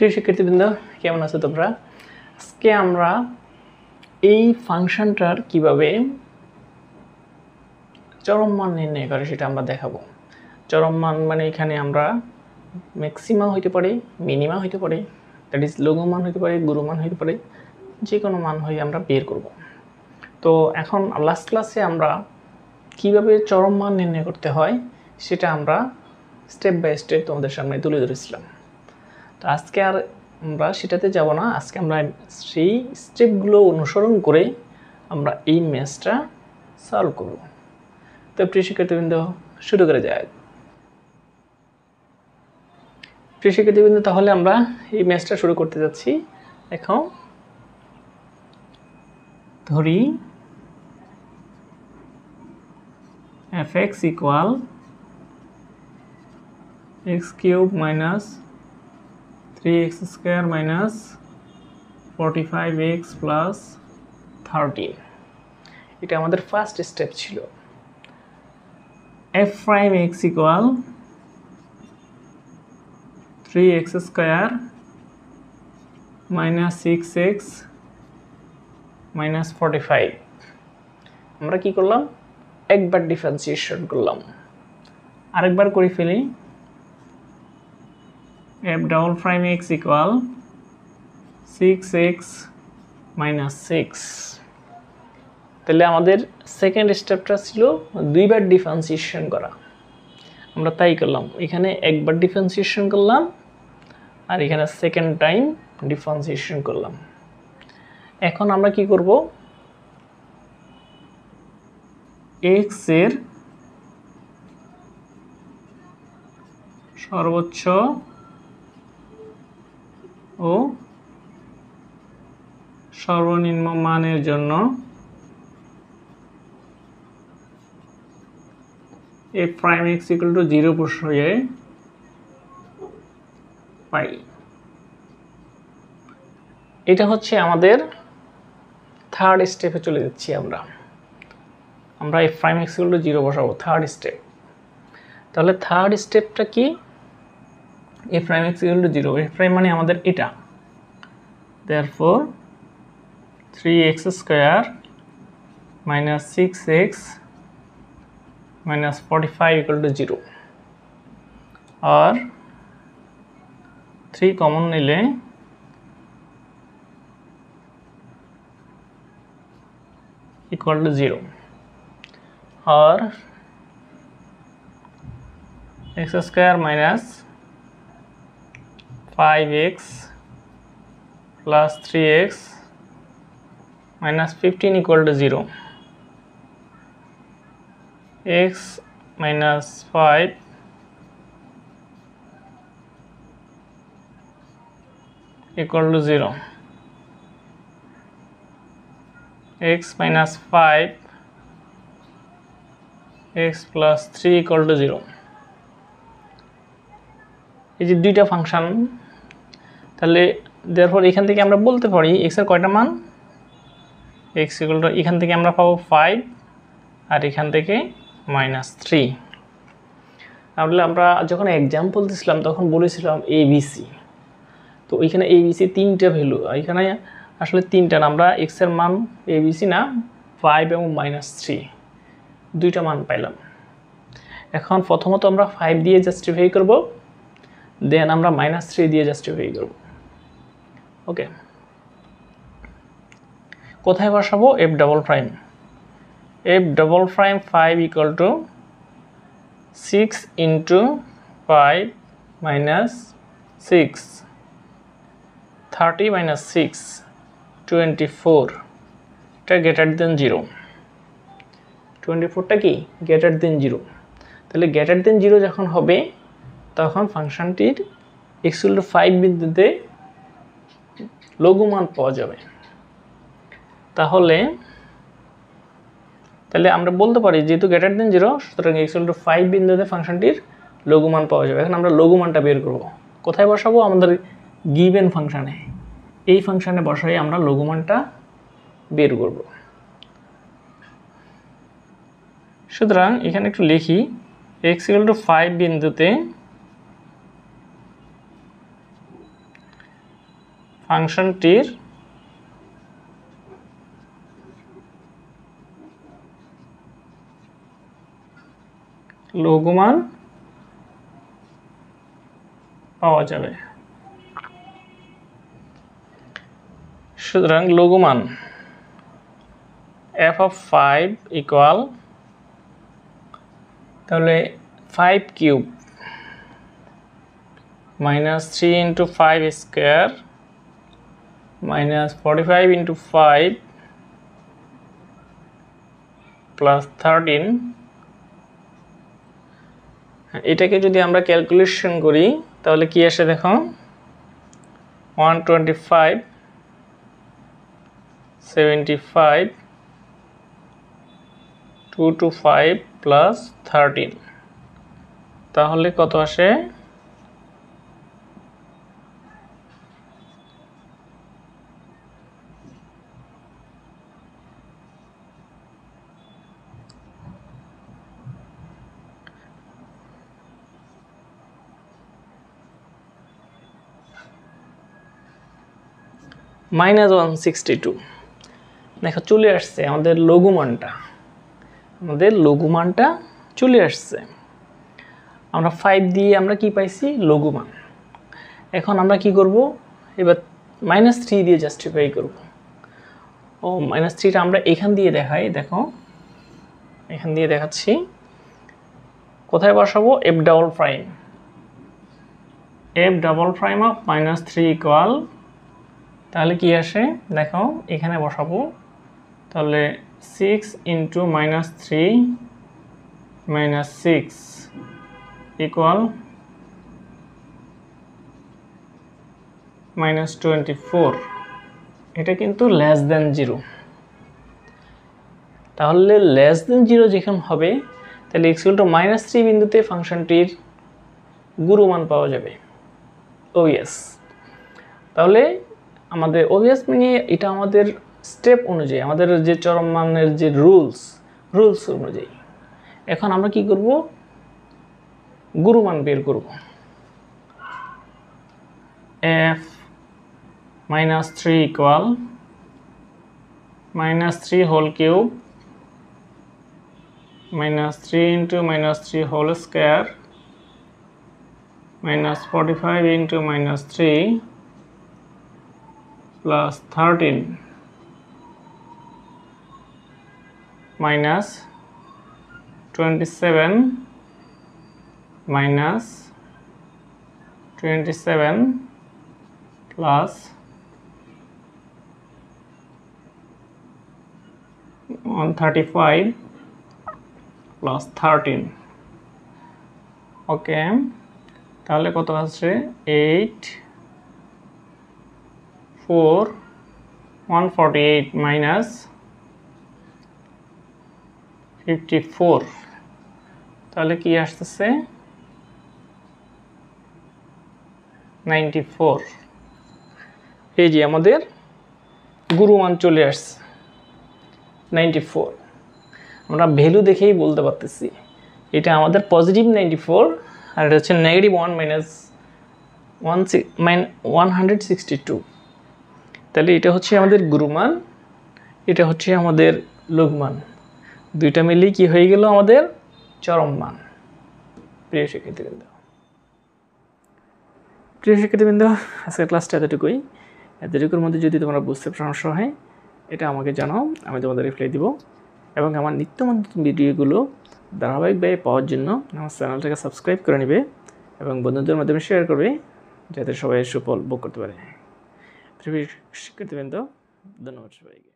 প্রিয় শিক্ষার্থীবৃন্দ কেমন আছো তোমরা আজকে আমরা এই ফাংশনটার কিভাবে চরম মান নির্ণয় করে সেটা আমরা দেখাবো চরম মান মানে এখানে আমরা ম্যাক্সিমাম হইতে পারে মিনিমাম হইতে পারে দ্যাট ইজ লঘু মান হইতে পারে গুরু মান হইতে পারে যে কোনো মান হয়ে আমরা বের করব তো এখন লাস্ট ক্লাসে আমরা কিভাবে চরম মান নির্ণয় করতে হয় সেটা আমরা স্টেপ বাই স্টেপ তোমাদের সামনে তুলে ধরেছিলাম তো আজকে আর আমরা সেটাতে যাব না আজকে আমরা সেই স্টেপগুলো অনুসরণ করে আমরা এই ম্যাচটা সলভ করব তো প্রিয় শিক্ষার্থীবৃন্দ শুরু করে যায় প্রিয় শিক্ষার্থীবৃন্দ তাহলে আমরা এই ম্যাচটা শুরু করতে যাচ্ছি এখন ধরি f x equal x cube minus three x square minus forty five x plus thirty এটা আমাদের ফার্স্ট স্টেপ ছিল f prime x equal three x square minus six x minus forty five আমরা কী করলাম একবার ডিফারেন্সিয়েশন করলাম আরেকবার করে ফেলি f double prime x equal 6x minus six তাহলে আমাদের সেকেন্ড স্টেপটা ছিল দুইবার ডিফারেন্সিয়েশন করা আমরা তাই করলাম এখানে একবার ডিফারেন্সিয়েশন করলাম আর এখানে সেকেন্ড টাইম ডিফারেন্সিয়েশন করলাম এখন আমরা কি করব এক্স এর সর্বোচ্চ ও সর্বনিম্ন মানের জন্য f prime x equal to zero প্রশ্রয়ে পাই এটা হচ্ছে আমাদের থার্ড স্টেপে চলে যাচ্ছি আমরা আমরা f prime x equal to zero বসাবো থার্ড স্টেপ তাহলে থার্ড স্টেপটা কি f prime x equal to zero f prime মানে আমাদের এটা therefore 3x square minus 6x minus 45 equal to 0 और थ्री कॉमन नीले इक्वल टू जीरो और x square minus five x plus three x minus fifteen equal to zero x minus five equal to 0 x minus 5 x plus 3 equal to 0 এই যে দুইটা function তাহলে দেওয়ার এখান থেকে আমরা বলতে পারি এক্সের কয়টা মান এক্স ইকুয়াল এখান থেকে আমরা পাবো ফাইভ আর এখান থেকে মাইনাস থ্রি তাহলে আমরা যখন এক্সাম্পল দিছিলাম তখন বলেছিলাম এবিসি তো ওইখানে এবিসি তিনটা ভ্যালু এখানে আসলে তিনটা আমরা এক্সের মান এবিসি না ফাইভ এবং মাইনাস থ্রি দুইটা মান পাইলাম এখন প্রথমত আমরা ফাইভ দিয়ে জাস্টিফাই করব দেন আমরা মাইনাস থ্রি দিয়ে জাস্টিফাই করব ওকে কোথায় বসাবো f double prime f double prime five equal to six into five minus six thirty minus six twenty four এটা গ্রেটার দেন জিরো টোয়েন্টি ফোরটা কি গেটার দেন জিরো তাহলে গ্রেটার দেন জিরো যখন হবে তখন ফাংশনটির এক্সুল ফাইভ বিন্দুতে লঘুমান পাওয়া যাবে তাহলে তাহলে আমরা বলতে পারি যেহেতু গ্রেটার দেন জিরো সুতরাং এক্স টু ফাইভ বিন্দুতে ফাংশনটির লঘুমান পাওয়া যাবে এখন আমরা লঘুমানটা বের করব কোথায় বসাবো আমাদের গিভেন ফাংশানে এই ফাংশানে বসাই আমরা লঘুমানটা বের করব সুতরাং এখানে একটু লিখি এক্স ইকুয়াল টু ফাইভ বিন্দুতে ফাংশনটির লঘুমান পাওয়া যাবে সুতরাং লঘুমান এফ অফ ফাইভ ইকুয়াল তাহলে five cube minus three into five square minus 45 into 5 plus thirteen এটাকে যদি আমরা ক্যালকুলেশন করি তাহলে কি আসে দেখো one twenty five seventy five two two five plus thirteen তাহলে কত আসে মাইনাস ওয়ান সিক্সটি টু দেখো চলে আসছে আমাদের লঘুমানটা আমাদের লঘুমানটা চলে আসছে আমরা ফাইভ দিয়ে আমরা কি পাইছি লঘুমান এখন আমরা কি করব এবার মাইনাস থ্রি দিয়ে জাস্টিফাই করব ও মাইনাস থ্রিটা আমরা এখান দিয়ে দেখাই দেখো এখান দিয়ে দেখাচ্ছি কোথায় বসাবো f double prime f double prime of minus three equal তাহলে কি আসে দেখো এখানে বসাবো তাহলে six into minus three minus six equal minus twenty four এটা কিন্তু লেস দেন জিরো তাহলে লেস দেন জিরো যেখান হবে তাহলে এক্স ইন্টু মাইনাস থ্রি বিন্দুতে ফাংশনটির গুরুমান পাওয়া যাবে ও oh ইয়েস তাহলে আমাদের ওবিএস মিনি মানে এটা আমাদের স্টেপ অনুযায়ী আমাদের যে চরম মানের যে রুলস রুলস অনুযায়ী এখন আমরা কি করব গুরুমান বের করব f minus three equal minus three whole cube minus three into minus three whole square minus forty five into minus three plus thirteen minus twenty seven minus twenty seven plus one thirty five plus thirteen okay তাহলে কত আসছে eight 4 148 minus 54 তাহলে কি আসতেছে 94 এই যে আমাদের গুরুমান চলে আসছে 94 আমরা ভ্যালু দেখেই বলতে পারতেছি এটা আমাদের পজিটিভ 94 আর এটা হচ্ছে নেগেটিভ 1 মাইনাস 1 162 তাহলে এটা হচ্ছে আমাদের গুরুমান এটা হচ্ছে আমাদের লঘুমান দুইটা মিলিয়ে কি হয়ে গেল আমাদের চরম মান প্রিয় শিক্ষার্থীবৃন্দ প্রিয় শিক্ষার্থীবৃন্দ আজকের ক্লাসটা এতটুকুই এতটুকুর মধ্যে যদি তোমরা বুঝতে সমস্যা হয় এটা আমাকে জানাও আমি তোমাদের রিপ্লাই দিব এবং আমার নিত্যমন্ত ভিডিওগুলো ভিডিওগুলো ধারাবাহিকভাবে পাওয়ার জন্য আমার চ্যানেলটাকে সাবস্ক্রাইব করে নেবে এবং বন্ধুদের মাধ্যমে শেয়ার করবে যাতে সবাই সুফল ভোগ করতে পারে প্রিয় শিক্ষার্থীবৃন্দ ধন্যবাদ সবাইকে